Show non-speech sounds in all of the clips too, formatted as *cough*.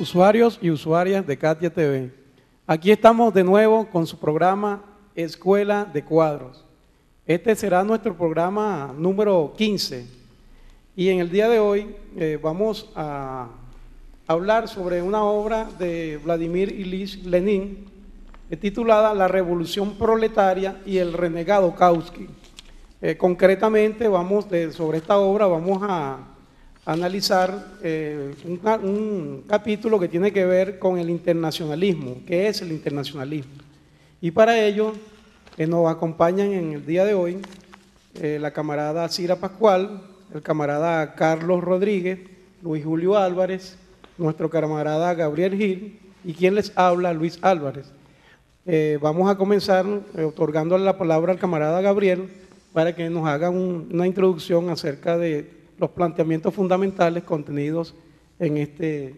usuarios y usuarias de Katia TV. Aquí estamos de nuevo con su programa Escuela de Cuadros. Este será nuestro programa número 15. Y en el día de hoy eh, vamos a hablar sobre una obra de Vladimir Ilyich Lenin eh, titulada La Revolución Proletaria y el Renegado Kautsky. Eh, concretamente, vamos sobre esta obra vamos a analizar eh, un, capítulo que tiene que ver con el internacionalismo. ¿Qué es el internacionalismo? Y para ello eh, nos acompañan en el día de hoy eh, la camarada Cira Pascual, el camarada Carlos Rodríguez, Luis Julio Álvarez, nuestro camarada Gabriel Gil y quien les habla, Luis Álvarez. vamos a comenzar otorgando la palabra al camarada Gabriel para que nos haga una introducción acerca de los planteamientos fundamentales contenidos en este, en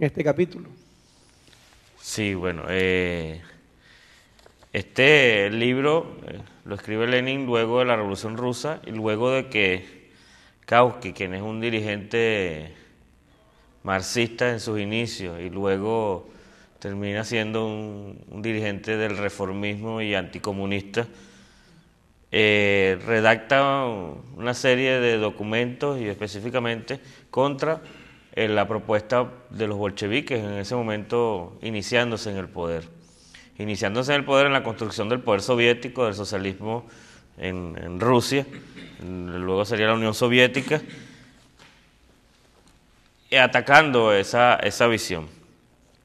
este capítulo. Sí, bueno, eh, este libro eh, lo escribe Lenin luego de la Revolución Rusa y luego de que Kautsky, quien es un dirigente marxista en sus inicios y luego termina siendo un dirigente del reformismo y anticomunista, eh, redacta una serie de documentos y específicamente contra eh, la propuesta de los bolcheviques en ese momento iniciándose en el poder. Iniciándose en el poder en la construcción del poder soviético, del socialismo en, Rusia, luego sería la Unión Soviética, eh, atacando esa, esa visión.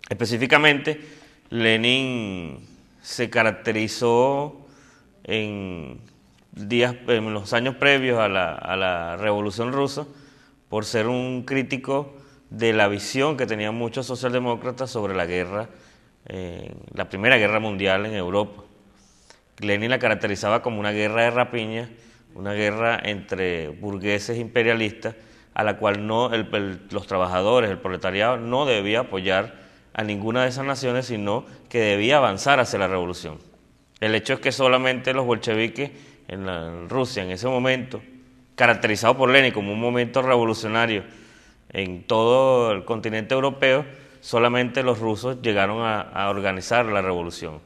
Específicamente, Lenin se caracterizó en días, en los años previos a la, Revolución Rusa, por ser un crítico de la visión que tenían muchos socialdemócratas sobre la guerra, la Primera Guerra Mundial en Europa. Lenin la caracterizaba como una guerra de rapiña, una guerra entre burgueses imperialistas, a la cual no los trabajadores, el proletariado, no debía apoyar a ninguna de esas naciones, sino que debía avanzar hacia la revolución. El hecho es que solamente los bolcheviques en, Rusia en ese momento, caracterizado por Lenin como un momento revolucionario en todo el continente europeo, solamente los rusos llegaron a, organizar la revolución.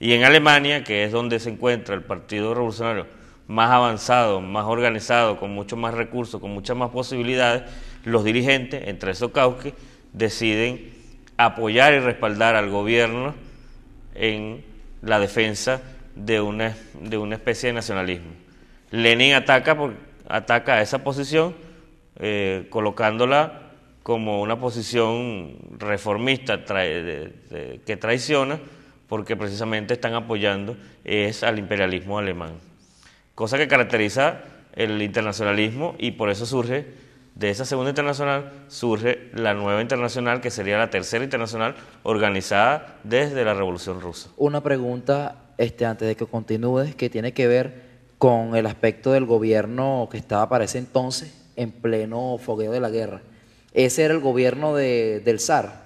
Y en Alemania, que es donde se encuentra el Partido Revolucionario más avanzado, más organizado, con muchos más recursos, con muchas más posibilidades, los dirigentes, entre esos Kautsky, deciden apoyar y respaldar al gobierno en la defensa de una, de una especie de nacionalismo. Lenin ataca, ataca a esa posición eh, colocándola como una posición reformista que traiciona porque precisamente están apoyando es al imperialismo alemán, cosa que caracteriza el internacionalismo y por eso surge de esa segunda internacional surge la nueva internacional que sería la tercera internacional organizada desde la Revolución Rusa. Una pregunta este, antes de que continúes, que tiene que ver con el aspecto del gobierno que estaba para ese entonces en pleno fogueo de la guerra. Ese era el gobierno del zar.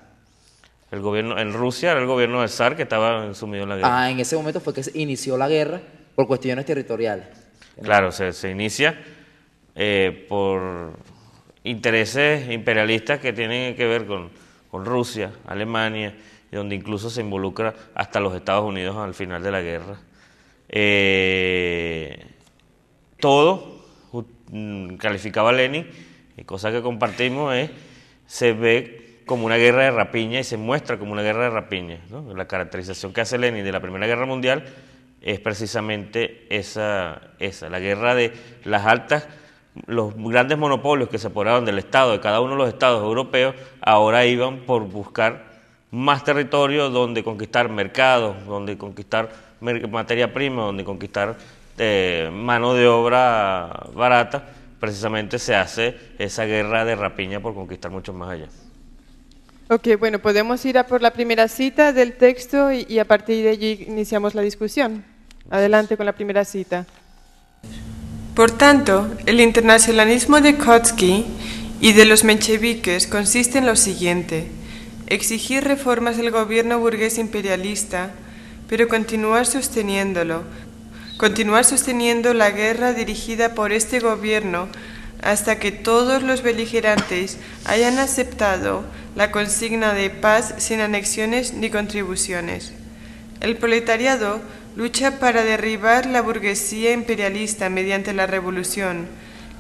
El gobierno, en Rusia era el gobierno del zar que estaba sumido en la guerra. Ah, en ese momento fue que se inició la guerra por cuestiones territoriales. Claro, se, inicia eh, por intereses imperialistas que tienen que ver con Rusia, Alemania, donde incluso se involucra hasta los Estados Unidos al final de la guerra. Eh, todo, mm, calificaba Lenin, ...y cosa que compartimos es, se ve como una guerra de rapiña y se muestra como una guerra de rapiña. La caracterización que hace Lenin de la Primera Guerra Mundial es precisamente esa, esa la guerra de las altas los grandes monopolios que se apoderaban del Estado, de cada uno de los Estados europeos, ahora iban por buscar más territorio donde conquistar mercados, donde conquistar materia prima, donde conquistar eh, mano de obra barata, precisamente se hace esa guerra de rapiña por conquistar mucho más allá. Ok, bueno, podemos ir a por la primera cita del texto y, y a partir de allí iniciamos la discusión. Adelante con la primera cita. Por tanto, el internacionalismo de Kotsky y de los mencheviques consiste en lo siguiente exigir reformas del gobierno burgués imperialista, pero continuar sosteniéndolo, continuar sosteniendo la guerra dirigida por este gobierno hasta que todos los beligerantes hayan aceptado la consigna de paz sin anexiones ni contribuciones. El proletariado lucha para derribar la burguesía imperialista mediante la revolución.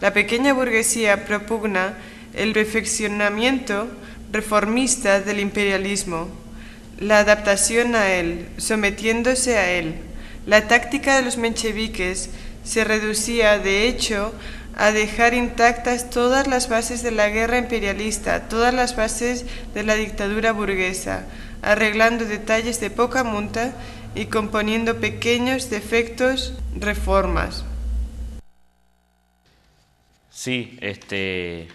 La pequeña burguesía propugna el perfeccionamiento reformista del imperialismo, la adaptación a él, sometiéndose a él. La táctica de los mencheviques se reducía, de hecho, a dejar intactas todas las bases de la guerra imperialista, todas las bases de la dictadura burguesa, arreglando detalles de poca monta y componiendo pequeños defectos, reformas. Sí, este.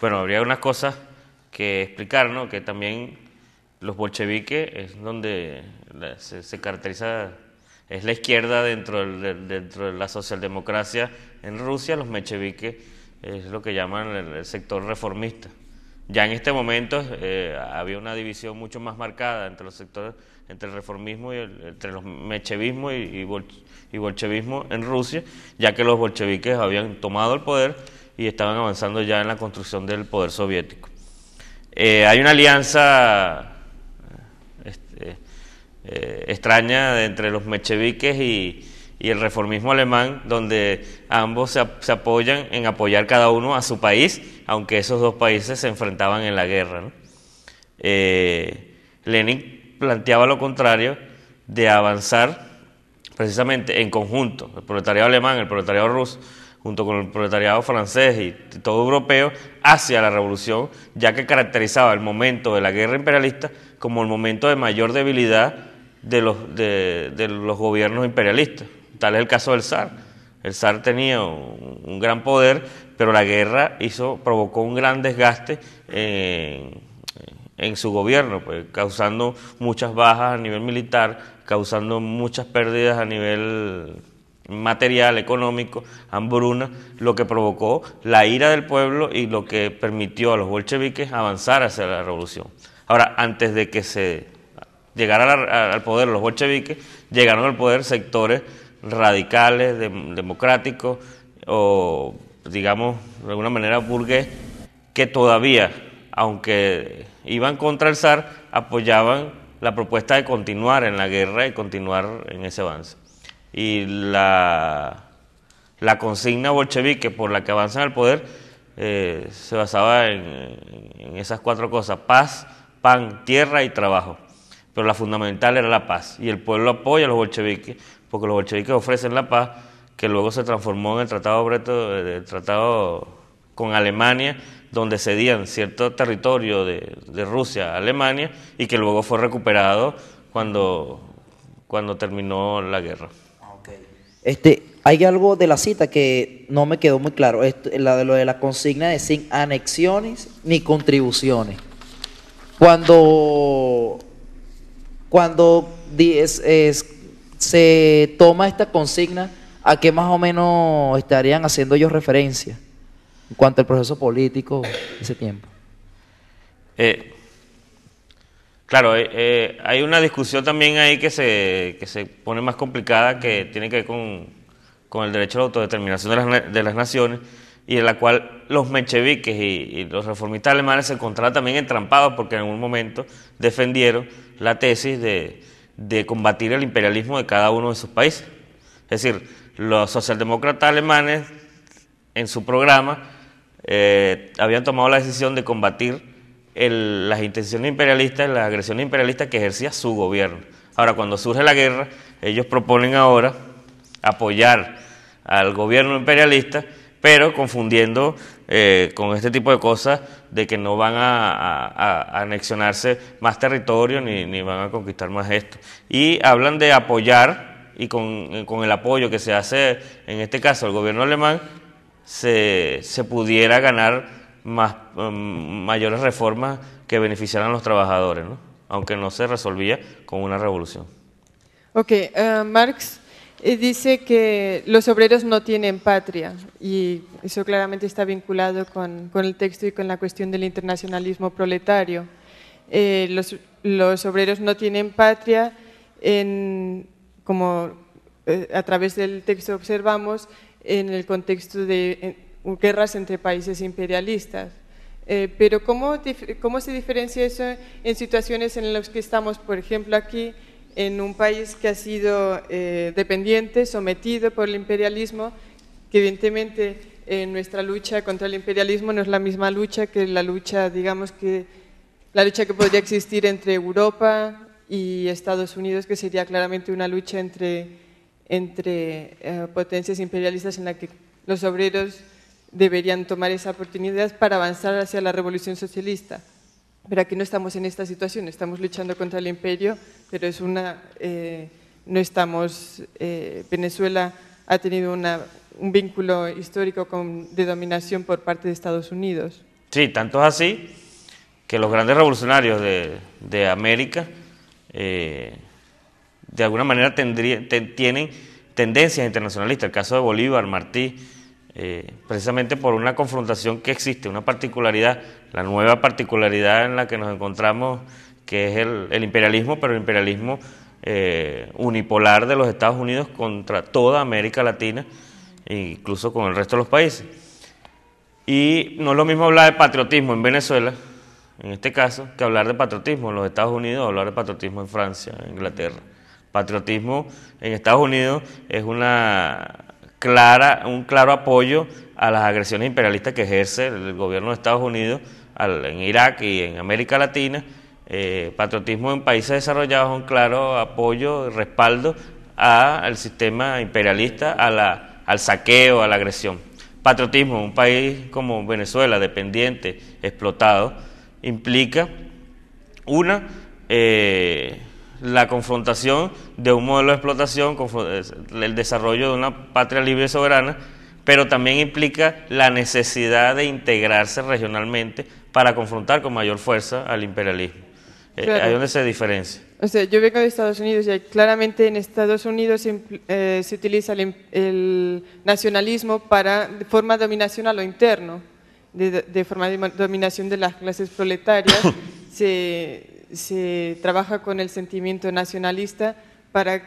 Bueno, habría una cosa que explicar, Que también los bolcheviques es donde se, caracteriza es la izquierda dentro, del, dentro de la socialdemocracia en Rusia, los mecheviques es lo que llaman el, sector reformista. Ya en este momento eh, había una división mucho más marcada entre los sectores, entre el reformismo y entre los mechevismo y, y, bolchevismo en Rusia, ya que los bolcheviques habían tomado el poder y estaban avanzando ya en la construcción del poder soviético. Eh, hay una alianza este, eh, extraña entre los mecheviques y, el reformismo alemán, donde ambos se, apoyan en apoyar cada uno a su país, aunque esos dos países se enfrentaban en la guerra. Eh, Lenin planteaba lo contrario de avanzar precisamente en conjunto, el proletariado alemán, el proletariado ruso, junto con el proletariado francés y todo europeo, hacia la revolución, ya que caracterizaba el momento de la guerra imperialista como el momento de mayor debilidad de los, de, los gobiernos imperialistas. Tal es el caso del zar. El zar tenía un, gran poder, pero la guerra hizo, provocó un gran desgaste en, su gobierno, pues, causando muchas bajas a nivel militar, causando muchas pérdidas a nivel material, económico, hambruna, lo que provocó la ira del pueblo y lo que permitió a los bolcheviques avanzar hacia la revolución. Ahora, antes de que se llegara al poder los bolcheviques, llegaron al poder sectores radicales, democráticos o, digamos, de alguna manera burgués, que todavía, aunque iban contra el zar, apoyaban la propuesta de continuar en la guerra y continuar en ese avance y la, consigna bolchevique por la que avanzan al poder eh, se basaba en, esas cuatro cosas, paz, pan, tierra y trabajo. Pero la fundamental era la paz y el pueblo apoya a los bolcheviques porque los bolcheviques ofrecen la paz que luego se transformó en el Tratado, eh, tratado con Alemania donde cedían cierto territorio de, Rusia a Alemania y que luego fue recuperado cuando, cuando terminó la guerra. Este, hay algo de la cita que no me quedó muy claro, es la de lo de la consigna de sin anexiones ni contribuciones. Cuando, cuando se toma esta consigna, ¿a qué más o menos estarían haciendo ellos referencia en cuanto al proceso político de ese tiempo? Eh, Claro, eh, eh, hay una discusión también ahí que se, se pone más complicada, que tiene que ver con, el derecho a la autodeterminación de las, de las naciones, y en la cual los mencheviques y, los reformistas alemanes se encontraron también entrampados porque en algún momento defendieron la tesis de, combatir el imperialismo de cada uno de sus países. Es decir, los socialdemócratas alemanes en su programa eh, habían tomado la decisión de combatir las intenciones imperialistas, las agresiones imperialistas que ejercía su gobierno. Ahora, cuando surge la guerra, ellos proponen ahora apoyar al gobierno imperialista, pero confundiendo eh, con este tipo de cosas de que no van a, anexionarse más territorio ni, van a conquistar más esto. Y hablan de apoyar, y eh, con, el apoyo que se hace, en este caso, al gobierno alemán, se pudiera ganar más, em, mayores reformas que beneficiaran a los trabajadores, ¿no? aunque no se resolvía con una revolución. Ok, eh, Marx eh, dice que los obreros no tienen patria y eso claramente está vinculado con, el texto y con la cuestión del internacionalismo proletario. Eh, los, obreros no tienen patria en, como a través del texto observamos en el contexto de guerras entre países imperialistas. Eh, pero ¿cómo, ¿cómo, se diferencia eso en situaciones en las que estamos, por ejemplo, aquí, en un país que ha sido eh, dependiente, sometido por el imperialismo, que evidentemente en eh, nuestra lucha contra el imperialismo no es la misma lucha que la lucha, digamos que la lucha que podría existir entre Europa y Estados Unidos, que sería claramente una lucha entre, entre potencias imperialistas en la que los obreros deberían tomar esa oportunidad para avanzar hacia la revolución socialista. Pero aquí no estamos en esta situación, estamos luchando contra el imperio, pero es una, eh, no estamos, eh, Venezuela ha tenido un vínculo histórico de dominación por parte de Estados Unidos. Sí, tanto es así que los grandes revolucionarios de, América eh, de alguna manera tienen tendencias internacionalistas. El caso de Bolívar, Martí, eh, precisamente por una confrontación que existe, una particularidad, la nueva particularidad en la que nos encontramos, que es el, imperialismo, pero el imperialismo eh, unipolar de los Estados Unidos contra toda América Latina, e incluso con el resto de los países. Y no es lo mismo hablar de patriotismo en Venezuela, en este caso, que hablar de patriotismo en los Estados Unidos, hablar de patriotismo en Francia, en Inglaterra. Patriotismo en Estados Unidos es una clara, un claro apoyo a las agresiones imperialistas que ejerce el gobierno de Estados Unidos en Irak y en América Latina. Eh, patriotismo en países desarrollados, un claro apoyo, y respaldo al sistema imperialista, a la, al saqueo, a la agresión. Patriotismo, en un país como Venezuela, dependiente, explotado, implica una... Eh, la confrontación de un modelo de explotación, el desarrollo de una patria libre y soberana, pero también implica la necesidad de integrarse regionalmente para confrontar con mayor fuerza al imperialismo. ¿Hay Eh, donde se diferencia. O sea, yo vengo de Estados Unidos y claramente en Estados Unidos se eh, utiliza el, nacionalismo para, de forma dominación a lo interno, de, forma de dominación de las clases proletarias. *coughs* se, se trabaja con el sentimiento nacionalista para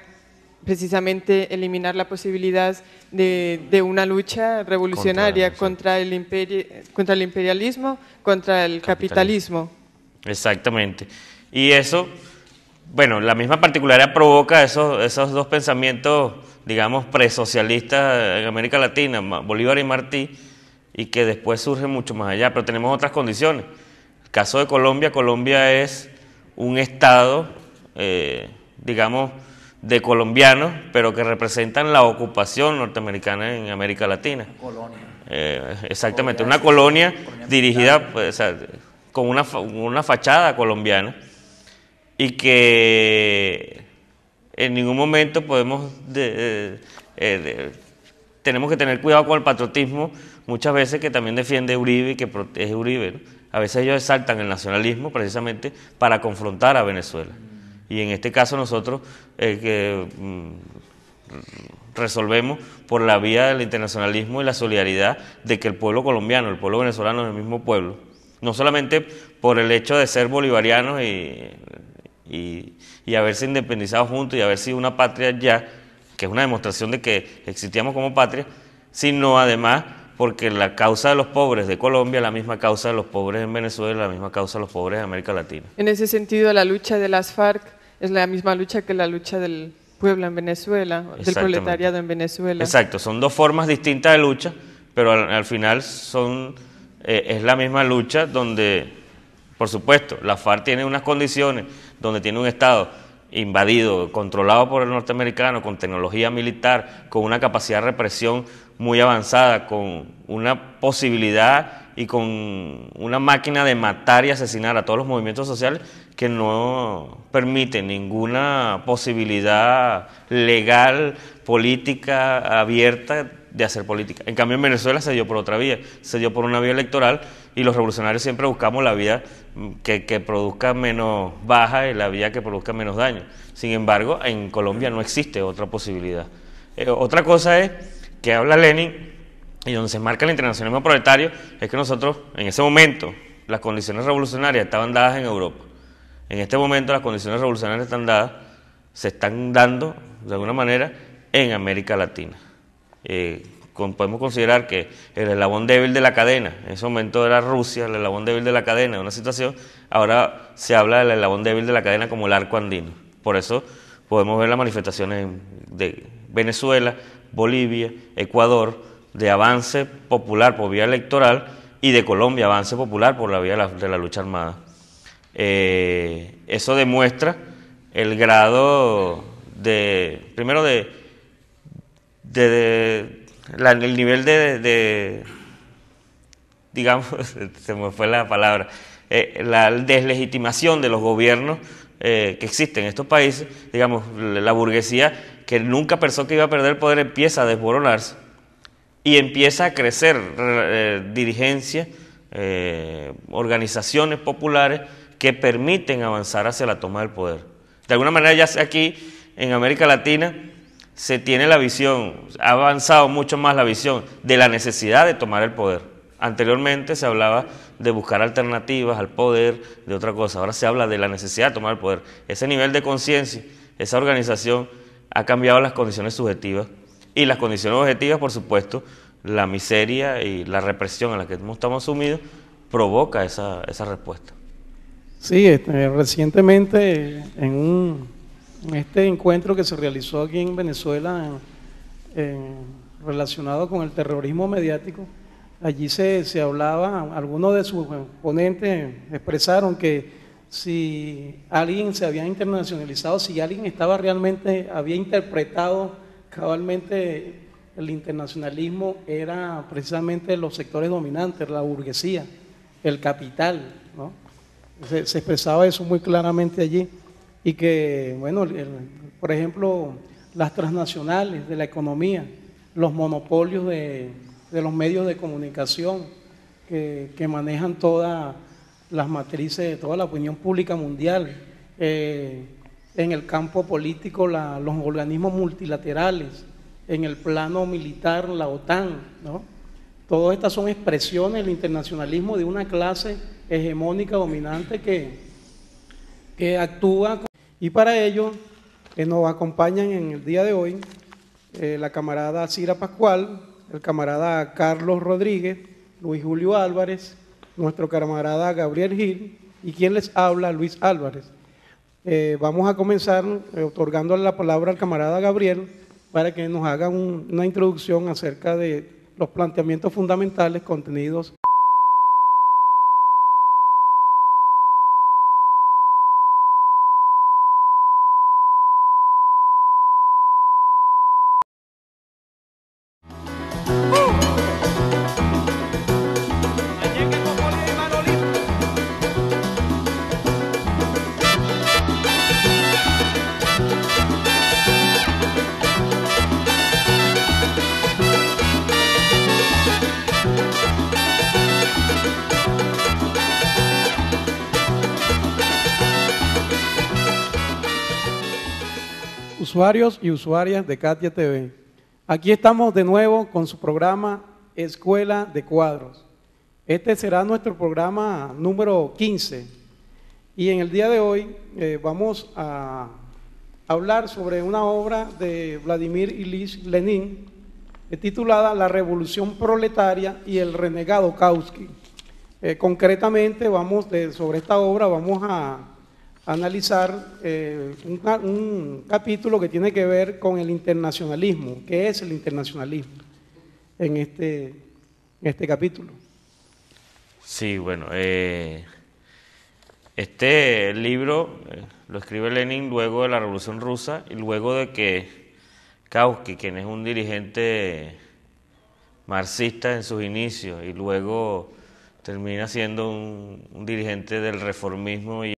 precisamente eliminar la posibilidad de, una lucha revolucionaria contra, el, contra el imperialismo, contra el capitalismo. Exactamente. Y eso, bueno, la misma particularidad provoca esos, esos dos pensamientos, digamos, presocialistas en América Latina, Bolívar y Martí, y que después surgen mucho más allá, pero tenemos otras condiciones. El caso de Colombia, Colombia es un estado, eh, digamos, de colombianos, pero que representan la ocupación norteamericana en América Latina. Colonia. exactamente, una colonia, eh, dirigida pues, con una, una, fachada colombiana y que en ningún momento podemos, eh, tenemos que tener cuidado con el patriotismo, muchas veces que también defiende Uribe y que protege Uribe. ¿no? A veces ellos exaltan el nacionalismo precisamente para confrontar a Venezuela. Y en este caso nosotros eh, mm, resolvemos por la vía del internacionalismo y la solidaridad de que el pueblo colombiano, el pueblo venezolano es el mismo pueblo. No solamente por el hecho de ser bolivarianos y, y haberse independizado juntos y haber sido una patria ya, que es una demostración de que existíamos como patria, sino además porque la causa de los pobres de Colombia es la misma causa de los pobres en Venezuela, la misma causa de los pobres en América Latina. En ese sentido, la lucha de las FARC es la misma lucha que la lucha del pueblo en Venezuela, del proletariado en Venezuela. Exacto, son dos formas distintas de lucha, pero al, final son, eh, es la misma lucha donde, por supuesto, la FARC tiene unas condiciones, donde tiene un Estado invadido, controlado por el norteamericano, con tecnología militar, con una capacidad de represión muy avanzada, con una posibilidad y con una máquina de matar y asesinar a todos los movimientos sociales que no permite ninguna posibilidad legal, política, abierta de hacer política. En cambio, en Venezuela se dio por otra vía, se dio por una vía electoral y los revolucionarios siempre buscamos la vía mm, que, produzca menos baja y la vía que produzca menos daño. Sin embargo, en Colombia no existe otra posibilidad. Eh, otra cosa es que habla Lenin y donde se marca el internacionalismo proletario es que nosotros en ese momento las condiciones revolucionarias estaban dadas en Europa. En este momento las condiciones revolucionarias están dadas, se están dando de alguna manera en América Latina. Eh, podemos considerar que el eslabón débil de la cadena, en ese momento era Rusia, el eslabón débil de la cadena, una situación, ahora se habla del eslabón débil de la cadena como el arco andino. Por eso podemos ver las manifestaciones de Venezuela, Bolivia, Ecuador, de avance popular por vía electoral y de Colombia, avance popular por la vía de la, lucha armada. Eh, eso demuestra el grado de, primero de, de el nivel de, digamos, *laughs* se me fue la palabra, eh, la deslegitimación de los gobiernos eh, que existen en estos países, digamos, la burguesía que nunca pensó que iba a perder el poder empieza a desboronarse y empieza a crecer eh, dirigencias, organizaciones populares que permiten avanzar hacia la toma del poder. De alguna manera ya aquí en América Latina, se tiene la visión, ha avanzado mucho más la visión de la necesidad de tomar el poder. Anteriormente se hablaba de buscar alternativas al poder, de otra cosa. Ahora se habla de la necesidad de tomar el poder. Ese nivel de conciencia, esa organización ha cambiado las condiciones subjetivas y las condiciones objetivas, por supuesto, la miseria y la represión a la que estamos sumidos provoca esa, esa respuesta. Sí, este, recientemente en un este encuentro que se realizó aquí en Venezuela relacionado con el terrorismo mediático, allí se, se hablaba, algunos de sus ponentes expresaron que si alguien se había internacionalizado, si alguien estaba realmente, había interpretado cabalmente el internacionalismo, era precisamente los sectores dominantes, la burguesía, el capital, ¿no? se expresaba eso muy claramente allí y que, bueno, por ejemplo, las transnacionales de la economía, los monopolios de, los medios de comunicación que, que manejan todas las matrices de toda la opinión pública mundial, eh, en el campo político los organismos multilaterales, en el plano militar la OTAN, ¿no? Todas estas son expresiones del internacionalismo de una clase hegemónica dominante que, que actúa. Y para ello eh, nos acompañan en el día de hoy eh, la camarada Cira Pascual, el camarada Carlos Rodríguez, Luis Julio Álvarez, nuestro camarada Gabriel Gil y quien les habla, Luis Álvarez. Eh, vamos a comenzar otorgando la palabra al camarada Gabriel para que nos haga una introducción acerca de los planteamientos fundamentales contenidos usuarios y usuarias de Katia TV. Aquí estamos de nuevo con su programa Escuela de Cuadros. Este será nuestro programa número 15 y en el día de hoy eh, vamos a hablar sobre una obra de Vladimir Ilyich Lenin eh, titulada La Revolución Proletaria y el Renegado Kautsky. Eh, concretamente vamos sobre esta obra vamos a analizar eh, un, capítulo que tiene que ver con el internacionalismo. ¿Qué es el internacionalismo en este, en este capítulo? Sí, bueno, eh, este libro eh, lo escribe Lenin luego de la Revolución Rusa y luego de que Kautsky, quien es un dirigente marxista en sus inicios y luego termina siendo un dirigente del reformismo y